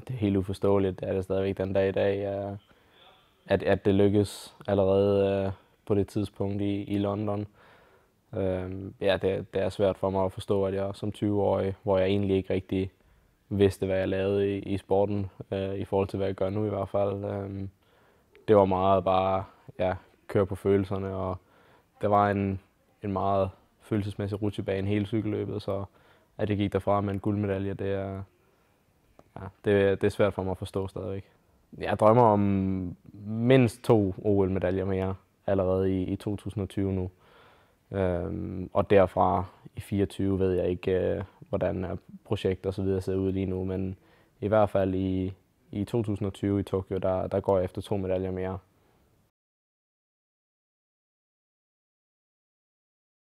det er helt uforståeligt, det er det stadigvæk den dag i dag, at, at det lykkes allerede øh, på det tidspunkt i, i London. Øhm, ja, det, det er svært for mig at forstå, at jeg som 20-årig, hvor jeg egentlig ikke rigtig vidste, hvad jeg lavede i, i sporten, øh, i forhold til, hvad jeg gør nu i hvert fald. Øh, det var meget bare ja, køre på følelserne, og det var en, en meget følelsesmæssig rutsjebane hele cykelløbet, så at det gik derfra med en guldmedalje, det er, ja, det, det er svært for mig at forstå stadigvæk. Jeg drømmer om mindst to OL-medaljer mere allerede i, i 2020 nu. Øhm, og derfra i 24 ved jeg ikke, øh, hvordan projekt og så videre ser ud lige nu, men i hvert fald i, i 2020 i Tokyo, der, der går jeg efter to medaljer mere.